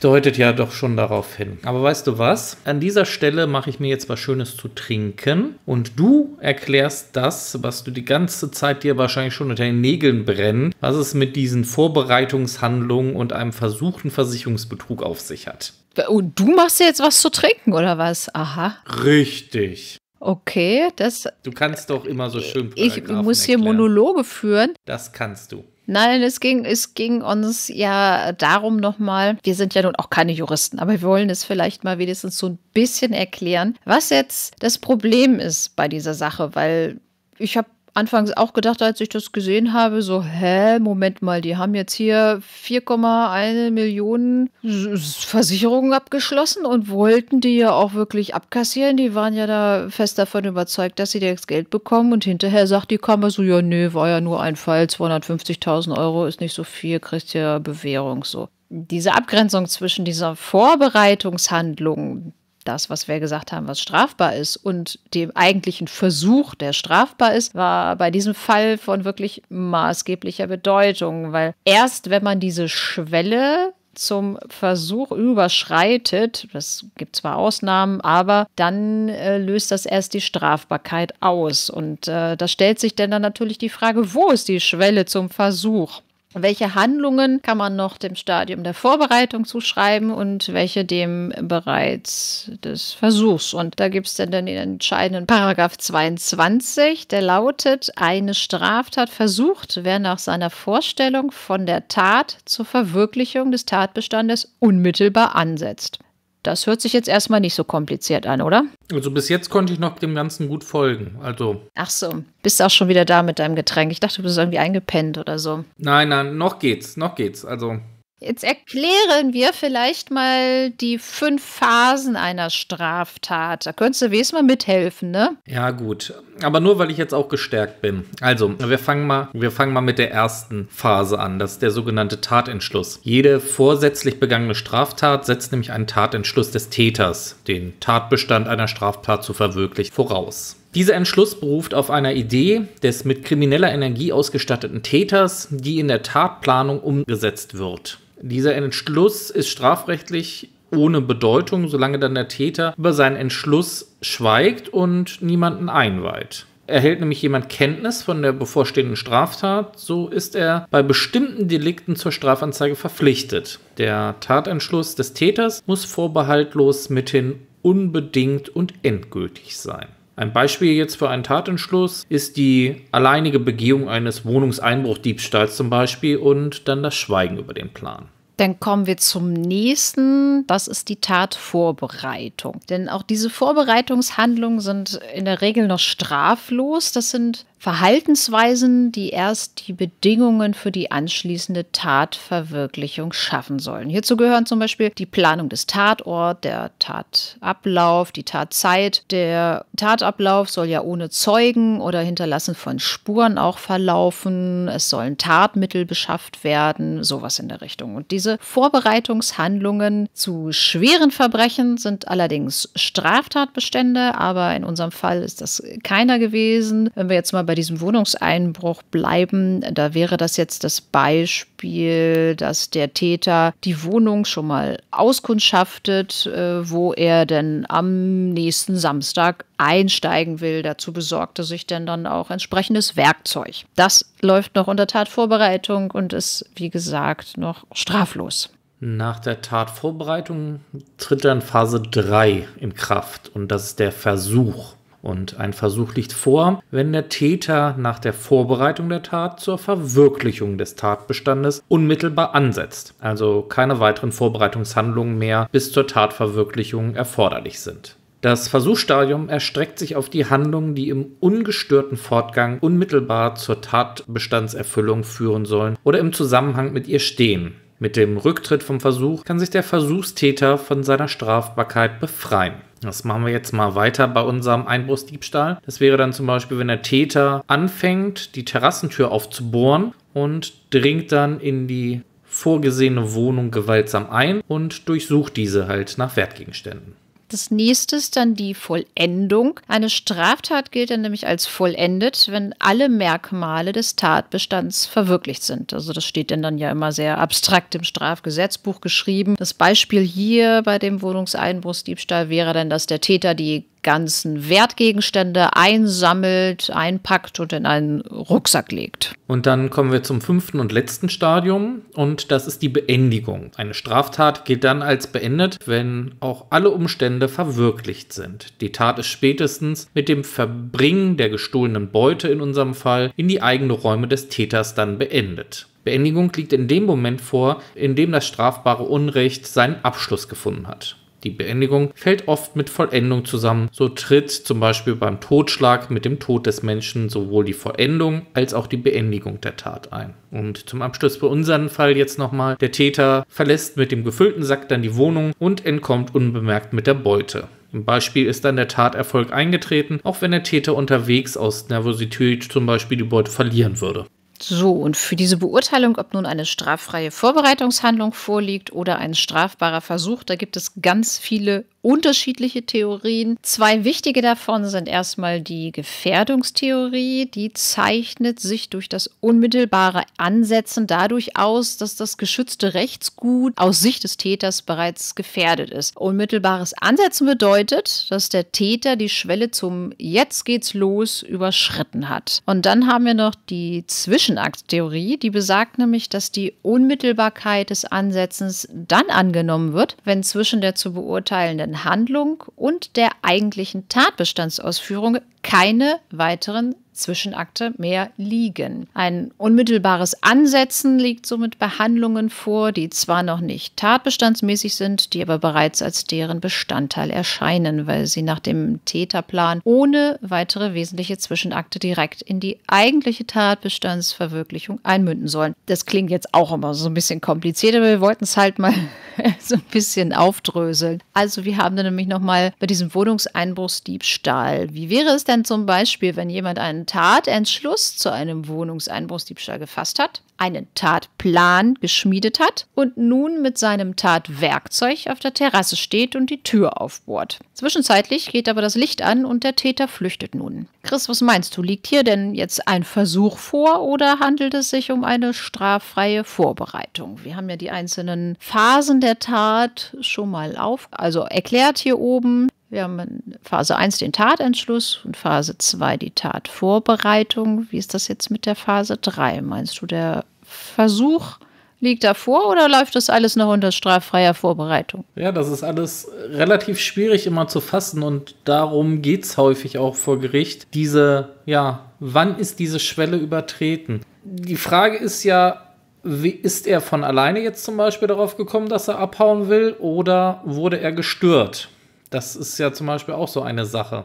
deutet ja doch schon darauf hin. Aber weißt du was? An dieser Stelle mache ich mir jetzt was Schönes zu trinken und du erklärst das, was du die ganze Zeit dir wahrscheinlich schon unter den Nägeln brennt, was es mit diesen Vorbereitungshandlungen und einem versuchten Versicherungsbetrug Entzug auf sich hat. Und du machst dir jetzt was zu trinken oder was? Aha. Richtig. Okay, das. Du kannst doch immer so schön. Ich muss hier erklären. Monologe führen. Das kannst du. Nein, es ging, es ging uns ja darum nochmal, wir sind ja nun auch keine Juristen, aber wir wollen es vielleicht mal wenigstens so ein bisschen erklären, was jetzt das Problem ist bei dieser Sache, weil ich habe anfangs auch gedacht, als ich das gesehen habe, so, hä, Moment mal, die haben jetzt hier 4,1 Millionen Versicherungen abgeschlossen und wollten die ja auch wirklich abkassieren. Die waren ja da fest davon überzeugt, dass sie das Geld bekommen und hinterher sagt die Kammer so, ja, nö, war ja nur ein Fall, 250.000 Euro ist nicht so viel, kriegt ja Bewährung so. Diese Abgrenzung zwischen dieser Vorbereitungshandlung, das, was wir gesagt haben, was strafbar ist und dem eigentlichen Versuch, der strafbar ist, war bei diesem Fall von wirklich maßgeblicher Bedeutung, weil erst wenn man diese Schwelle zum Versuch überschreitet, das gibt zwar Ausnahmen, aber dann äh, löst das erst die Strafbarkeit aus. Und äh, da stellt sich denn dann natürlich die Frage, wo ist die Schwelle zum Versuch? Welche Handlungen kann man noch dem Stadium der Vorbereitung zuschreiben und welche dem bereits des Versuchs? Und da gibt es dann den entscheidenden Paragraph 22, der lautet, eine Straftat versucht, wer nach seiner Vorstellung von der Tat zur Verwirklichung des Tatbestandes unmittelbar ansetzt. Das hört sich jetzt erstmal nicht so kompliziert an, oder? Also bis jetzt konnte ich noch dem Ganzen gut folgen. Also. Ach so, bist du auch schon wieder da mit deinem Getränk. Ich dachte, du bist irgendwie eingepennt oder so. Nein, nein, noch geht's, noch geht's. Also Jetzt erklären wir vielleicht mal die fünf Phasen einer Straftat. Da könntest du wenigstens mal mithelfen, ne? Ja, gut. Aber nur, weil ich jetzt auch gestärkt bin. Also, wir fangen mal, wir fangen mal mit der ersten Phase an. Das ist der sogenannte Tatentschluss. Jede vorsätzlich begangene Straftat setzt nämlich einen Tatentschluss des Täters, den Tatbestand einer Straftat zu verwirklichen, voraus. Dieser Entschluss beruft auf einer Idee des mit krimineller Energie ausgestatteten Täters, die in der Tatplanung umgesetzt wird. Dieser Entschluss ist strafrechtlich ohne Bedeutung, solange dann der Täter über seinen Entschluss schweigt und niemanden einweiht. Erhält nämlich jemand Kenntnis von der bevorstehenden Straftat, so ist er bei bestimmten Delikten zur Strafanzeige verpflichtet. Der Tatentschluss des Täters muss vorbehaltlos mithin unbedingt und endgültig sein. Ein Beispiel jetzt für einen Tatentschluss ist die alleinige Begehung eines Wohnungseinbruchdiebstahls zum Beispiel und dann das Schweigen über den Plan. Dann kommen wir zum nächsten. Das ist die Tatvorbereitung. Denn auch diese Vorbereitungshandlungen sind in der Regel noch straflos. Das sind Verhaltensweisen, die erst die Bedingungen für die anschließende Tatverwirklichung schaffen sollen. Hierzu gehören zum Beispiel die Planung des Tatort, der Tatablauf, die Tatzeit. Der Tatablauf soll ja ohne Zeugen oder Hinterlassen von Spuren auch verlaufen. Es sollen Tatmittel beschafft werden, sowas in der Richtung. Und diese Vorbereitungshandlungen zu schweren Verbrechen sind allerdings Straftatbestände, aber in unserem Fall ist das keiner gewesen. Wenn wir jetzt mal bei diesem Wohnungseinbruch bleiben, da wäre das jetzt das Beispiel, dass der Täter die Wohnung schon mal auskundschaftet, äh, wo er denn am nächsten Samstag einsteigen will. Dazu besorgt er sich denn dann auch entsprechendes Werkzeug. Das läuft noch unter Tatvorbereitung und ist, wie gesagt, noch straflos. Nach der Tatvorbereitung tritt dann Phase 3 in Kraft und das ist der Versuch. Und ein Versuch liegt vor, wenn der Täter nach der Vorbereitung der Tat zur Verwirklichung des Tatbestandes unmittelbar ansetzt, also keine weiteren Vorbereitungshandlungen mehr bis zur Tatverwirklichung erforderlich sind. Das Versuchsstadium erstreckt sich auf die Handlungen, die im ungestörten Fortgang unmittelbar zur Tatbestandserfüllung führen sollen oder im Zusammenhang mit ihr stehen. Mit dem Rücktritt vom Versuch kann sich der Versuchstäter von seiner Strafbarkeit befreien. Das machen wir jetzt mal weiter bei unserem Einbruchsdiebstahl. Das wäre dann zum Beispiel, wenn der Täter anfängt, die Terrassentür aufzubohren und dringt dann in die vorgesehene Wohnung gewaltsam ein und durchsucht diese halt nach Wertgegenständen. Das nächste ist dann die Vollendung. Eine Straftat gilt dann nämlich als vollendet, wenn alle Merkmale des Tatbestands verwirklicht sind. Also das steht denn dann ja immer sehr abstrakt im Strafgesetzbuch geschrieben. Das Beispiel hier bei dem Wohnungseinbruchsdiebstahl wäre dann, dass der Täter die ganzen Wertgegenstände einsammelt, einpackt und in einen Rucksack legt. Und dann kommen wir zum fünften und letzten Stadium und das ist die Beendigung. Eine Straftat gilt dann als beendet, wenn auch alle Umstände verwirklicht sind. Die Tat ist spätestens mit dem Verbringen der gestohlenen Beute in unserem Fall in die eigene Räume des Täters dann beendet. Beendigung liegt in dem Moment vor, in dem das strafbare Unrecht seinen Abschluss gefunden hat. Die Beendigung fällt oft mit Vollendung zusammen, so tritt zum Beispiel beim Totschlag mit dem Tod des Menschen sowohl die Vollendung als auch die Beendigung der Tat ein. Und zum Abschluss bei unserem Fall jetzt nochmal, der Täter verlässt mit dem gefüllten Sack dann die Wohnung und entkommt unbemerkt mit der Beute. Im Beispiel ist dann der Taterfolg eingetreten, auch wenn der Täter unterwegs aus Nervosität zum Beispiel die Beute verlieren würde. So, und für diese Beurteilung, ob nun eine straffreie Vorbereitungshandlung vorliegt oder ein strafbarer Versuch, da gibt es ganz viele unterschiedliche Theorien. Zwei wichtige davon sind erstmal die Gefährdungstheorie. Die zeichnet sich durch das unmittelbare Ansetzen dadurch aus, dass das geschützte Rechtsgut aus Sicht des Täters bereits gefährdet ist. Unmittelbares Ansetzen bedeutet, dass der Täter die Schwelle zum Jetzt geht's los überschritten hat. Und dann haben wir noch die Zwischenakttheorie, die besagt nämlich, dass die Unmittelbarkeit des Ansetzens dann angenommen wird, wenn zwischen der zu beurteilenden geplanten Handlung und der eigentlichen Tatbestandsausführung keine weiteren Zwischenakte mehr liegen. Ein unmittelbares Ansetzen liegt somit bei Handlungen vor, die zwar noch nicht tatbestandsmäßig sind, die aber bereits als deren Bestandteil erscheinen, weil sie nach dem Täterplan ohne weitere wesentliche Zwischenakte direkt in die eigentliche Tatbestandsverwirklichung einmünden sollen. Das klingt jetzt auch immer so ein bisschen kompliziert, aber wir wollten es halt mal *laughs* so ein bisschen aufdröseln. Also wir haben dann nämlich nochmal bei diesem Wohnungseinbruchsdiebstahl. Wie wäre es denn zum Beispiel, wenn jemand einen Tat Entschluss zu einem Wohnungseinbruchsdiebstahl gefasst hat, einen Tatplan geschmiedet hat und nun mit seinem Tatwerkzeug auf der Terrasse steht und die Tür aufbohrt. Zwischenzeitlich geht aber das Licht an und der Täter flüchtet nun. Chris, was meinst du? Liegt hier denn jetzt ein Versuch vor oder handelt es sich um eine straffreie Vorbereitung? Wir haben ja die einzelnen Phasen der Tat schon mal auf, also erklärt hier oben. Wir haben in Phase 1 den Tatentschluss und Phase 2 die Tatvorbereitung. Wie ist das jetzt mit der Phase 3? Meinst du, der Versuch liegt davor oder läuft das alles noch unter straffreier Vorbereitung? Ja, das ist alles relativ schwierig immer zu fassen und darum geht es häufig auch vor Gericht. Diese, ja, wann ist diese Schwelle übertreten? Die Frage ist ja, wie ist er von alleine jetzt zum Beispiel darauf gekommen, dass er abhauen will oder wurde er gestört? Das ist ja zum Beispiel auch so eine Sache.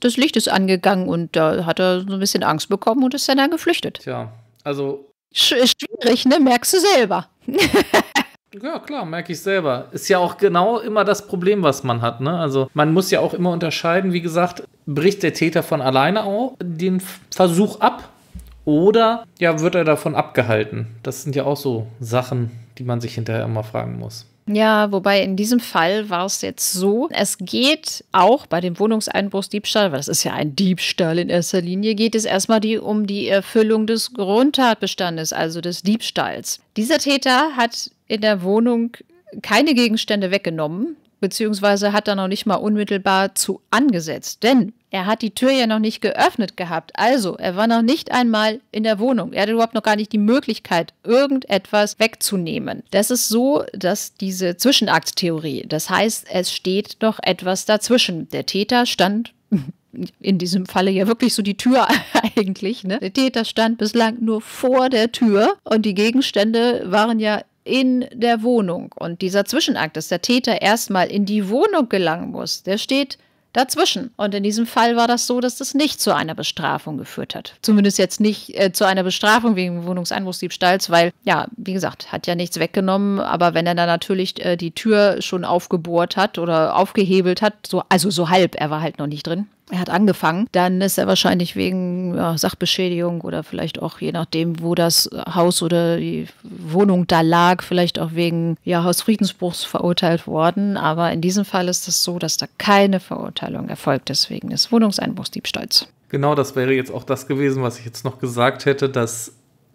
Das Licht ist angegangen und da hat er so ein bisschen Angst bekommen und ist dann, dann geflüchtet. Tja, also. Sch schwierig, ne? Merkst du selber. *laughs* Ja, klar, merke ich selber. Ist ja auch genau immer das Problem, was man hat. Ne? Also man muss ja auch immer unterscheiden, wie gesagt, bricht der Täter von alleine auch den Versuch ab oder ja, wird er davon abgehalten? Das sind ja auch so Sachen, die man sich hinterher immer fragen muss. Ja, wobei in diesem Fall war es jetzt so, es geht auch bei dem Wohnungseinbruchsdiebstahl, weil das ist ja ein Diebstahl in erster Linie, geht es erstmal die, um die Erfüllung des Grundtatbestandes, also des Diebstahls. Dieser Täter hat in der Wohnung keine Gegenstände weggenommen, beziehungsweise hat er noch nicht mal unmittelbar zu angesetzt. Denn er hat die Tür ja noch nicht geöffnet gehabt. Also, er war noch nicht einmal in der Wohnung. Er hatte überhaupt noch gar nicht die Möglichkeit, irgendetwas wegzunehmen. Das ist so, dass diese Zwischenakttheorie, das heißt, es steht noch etwas dazwischen. Der Täter stand *laughs* in diesem Falle ja wirklich so die Tür *laughs* eigentlich. Ne? Der Täter stand bislang nur vor der Tür und die Gegenstände waren ja in der Wohnung. Und dieser Zwischenakt, dass der Täter erstmal in die Wohnung gelangen muss, der steht dazwischen. Und in diesem Fall war das so, dass das nicht zu einer Bestrafung geführt hat. Zumindest jetzt nicht äh, zu einer Bestrafung wegen Wohnungseinbruchsdiebstahls, weil, ja, wie gesagt, hat ja nichts weggenommen. Aber wenn er dann natürlich äh, die Tür schon aufgebohrt hat oder aufgehebelt hat, so, also so halb, er war halt noch nicht drin, er hat angefangen, dann ist er wahrscheinlich wegen ja, Sachbeschädigung oder vielleicht auch je nachdem, wo das Haus oder die Wohnung da lag, vielleicht auch wegen ja, Hausfriedensbruchs verurteilt worden. Aber in diesem Fall ist es das so, dass da keine Verurteilung erfolgt ist wegen des Wohnungseinbruchs Genau, das wäre jetzt auch das gewesen, was ich jetzt noch gesagt hätte, dass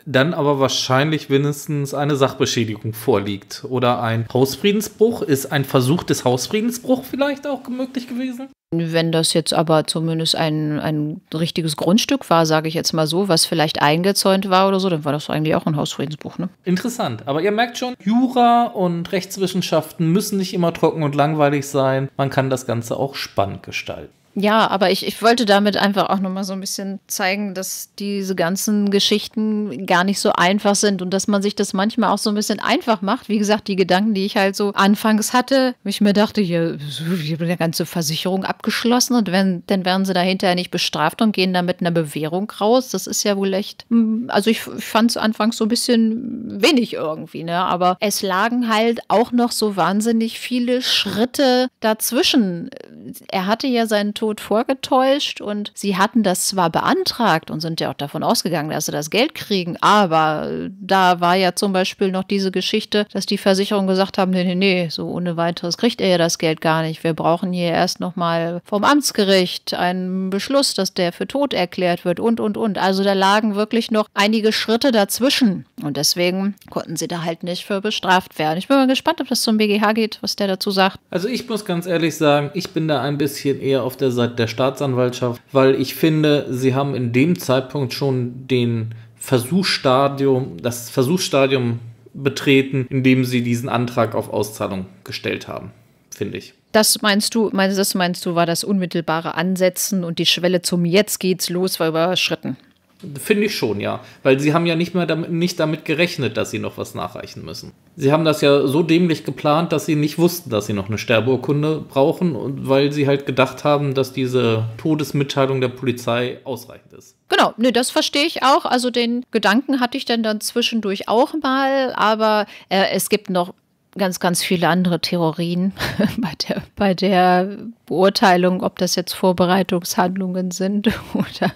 dann aber wahrscheinlich wenigstens eine Sachbeschädigung vorliegt. Oder ein Hausfriedensbruch? Ist ein Versuch des Hausfriedensbruchs vielleicht auch möglich gewesen? Wenn das jetzt aber zumindest ein, ein richtiges Grundstück war, sage ich jetzt mal so, was vielleicht eingezäunt war oder so, dann war das eigentlich auch ein Hausfriedensbruch, ne? Interessant. Aber ihr merkt schon, Jura und Rechtswissenschaften müssen nicht immer trocken und langweilig sein. Man kann das Ganze auch spannend gestalten. Ja, aber ich, ich wollte damit einfach auch nochmal so ein bisschen zeigen, dass diese ganzen Geschichten gar nicht so einfach sind und dass man sich das manchmal auch so ein bisschen einfach macht. Wie gesagt, die Gedanken, die ich halt so anfangs hatte, ich mir dachte, hier, ich habe eine ganze Versicherung abgeschlossen und wenn, dann werden sie da hinterher nicht bestraft und gehen da mit einer Bewährung raus. Das ist ja wohl echt, hm, also ich, ich fand es anfangs so ein bisschen wenig irgendwie, ne? Aber es lagen halt auch noch so wahnsinnig viele Schritte dazwischen. Er hatte ja seinen Tod Tod vorgetäuscht und sie hatten das zwar beantragt und sind ja auch davon ausgegangen, dass sie das Geld kriegen, aber äh, da war ja zum Beispiel noch diese Geschichte, dass die Versicherung gesagt haben, nee, nee, nee, so ohne weiteres kriegt er ja das Geld gar nicht. Wir brauchen hier erst nochmal vom Amtsgericht einen Beschluss, dass der für tot erklärt wird und, und, und. Also da lagen wirklich noch einige Schritte dazwischen und deswegen konnten sie da halt nicht für bestraft werden. Ich bin mal gespannt, ob das zum BGH geht, was der dazu sagt. Also ich muss ganz ehrlich sagen, ich bin da ein bisschen eher auf der Seite, seit der Staatsanwaltschaft, weil ich finde, sie haben in dem Zeitpunkt schon den Versuchsstadium, das Versuchsstadium betreten, in dem sie diesen Antrag auf Auszahlung gestellt haben, finde ich. Das meinst du, meinst, das meinst du, war das unmittelbare Ansetzen und die Schwelle zum Jetzt geht's los war überschritten? Finde ich schon, ja. Weil sie haben ja nicht mehr damit, nicht damit gerechnet, dass sie noch was nachreichen müssen. Sie haben das ja so dämlich geplant, dass sie nicht wussten, dass sie noch eine Sterbeurkunde brauchen, weil sie halt gedacht haben, dass diese Todesmitteilung der Polizei ausreichend ist. Genau, ne, das verstehe ich auch. Also den Gedanken hatte ich dann, dann zwischendurch auch mal, aber äh, es gibt noch ganz, ganz viele andere Theorien *laughs* bei der, bei der Beurteilung, ob das jetzt Vorbereitungshandlungen sind *laughs* oder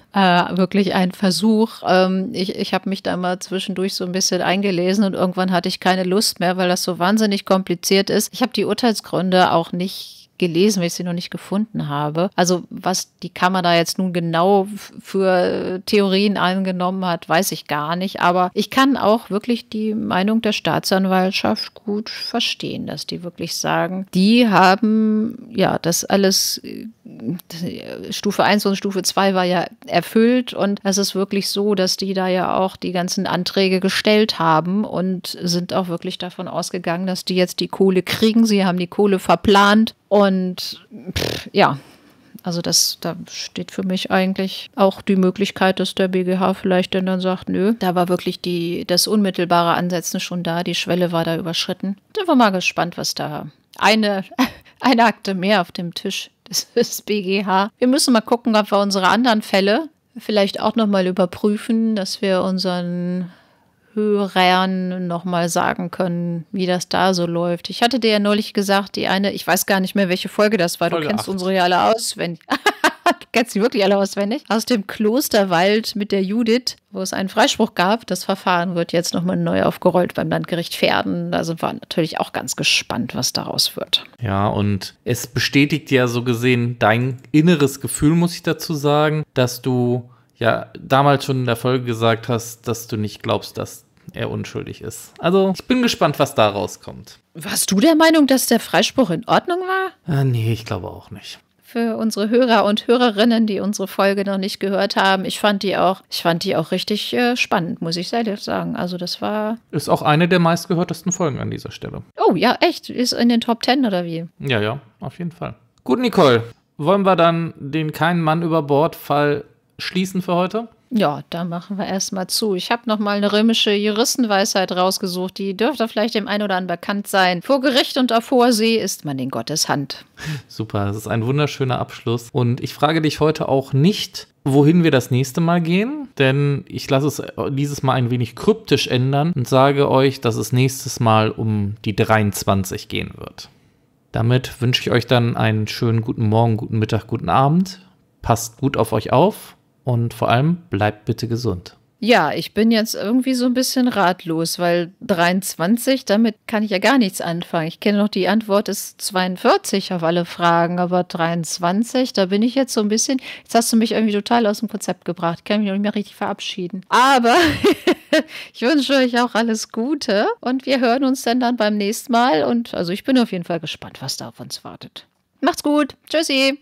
äh, wirklich ein Versuch. Ähm, ich ich habe mich da mal zwischendurch so ein bisschen eingelesen und irgendwann hatte ich keine Lust mehr, weil das so wahnsinnig kompliziert ist. Ich habe die Urteilsgründe auch nicht gelesen, weil ich sie noch nicht gefunden habe. Also was die Kammer da jetzt nun genau für Theorien angenommen hat, weiß ich gar nicht. Aber ich kann auch wirklich die Meinung der Staatsanwaltschaft gut verstehen, dass die wirklich sagen, die haben ja das alles äh, Stufe 1 und Stufe 2 war ja erfüllt und es ist wirklich so, dass die da ja auch die ganzen Anträge gestellt haben und sind auch wirklich davon ausgegangen, dass die jetzt die Kohle kriegen. Sie haben die Kohle verplant und pff, ja, also das, da steht für mich eigentlich auch die Möglichkeit, dass der BGH vielleicht dann, dann sagt, nö, da war wirklich die, das unmittelbare Ansetzen schon da, die Schwelle war da überschritten. Sind wir mal gespannt, was da eine, *laughs* eine Akte mehr auf dem Tisch des BGH. Wir müssen mal gucken, ob wir unsere anderen Fälle vielleicht auch nochmal überprüfen, dass wir unseren Hörern nochmal sagen können, wie das da so läuft. Ich hatte dir ja neulich gesagt, die eine, ich weiß gar nicht mehr, welche Folge das war, Folge du kennst 8. unsere ja alle auswendig. *laughs* du kennst sie wirklich alle auswendig. Aus dem Klosterwald mit der Judith, wo es einen Freispruch gab. Das Verfahren wird jetzt nochmal neu aufgerollt beim Landgericht Pferden. Da sind wir natürlich auch ganz gespannt, was daraus wird. Ja, und es bestätigt ja so gesehen dein inneres Gefühl, muss ich dazu sagen, dass du ja damals schon in der Folge gesagt hast, dass du nicht glaubst, dass er unschuldig ist. Also ich bin gespannt, was da rauskommt. Warst du der Meinung, dass der Freispruch in Ordnung war? Äh, nee, ich glaube auch nicht. Für unsere Hörer und Hörerinnen, die unsere Folge noch nicht gehört haben, ich fand die auch, ich fand die auch richtig äh, spannend, muss ich ehrlich sagen. Also das war. Ist auch eine der meistgehörtesten Folgen an dieser Stelle. Oh ja, echt? Ist in den Top Ten oder wie? Ja, ja, auf jeden Fall. Gut, Nicole. Wollen wir dann den Kein Mann über Bord Fall schließen für heute? Ja, da machen wir erstmal zu. Ich habe nochmal eine römische Juristenweisheit rausgesucht. Die dürfte vielleicht dem einen oder anderen bekannt sein. Vor Gericht und auf hoher See ist man in Gottes Hand. Super, das ist ein wunderschöner Abschluss. Und ich frage dich heute auch nicht, wohin wir das nächste Mal gehen, denn ich lasse es dieses Mal ein wenig kryptisch ändern und sage euch, dass es nächstes Mal um die 23 gehen wird. Damit wünsche ich euch dann einen schönen guten Morgen, guten Mittag, guten Abend. Passt gut auf euch auf und vor allem bleibt bitte gesund. Ja, ich bin jetzt irgendwie so ein bisschen ratlos, weil 23, damit kann ich ja gar nichts anfangen. Ich kenne noch die Antwort ist 42 auf alle Fragen, aber 23, da bin ich jetzt so ein bisschen, jetzt hast du mich irgendwie total aus dem Konzept gebracht. Ich kann mich noch nicht mehr richtig verabschieden. Aber *laughs* ich wünsche euch auch alles Gute und wir hören uns dann dann beim nächsten Mal und also ich bin auf jeden Fall gespannt, was da auf uns wartet. Macht's gut. Tschüssi.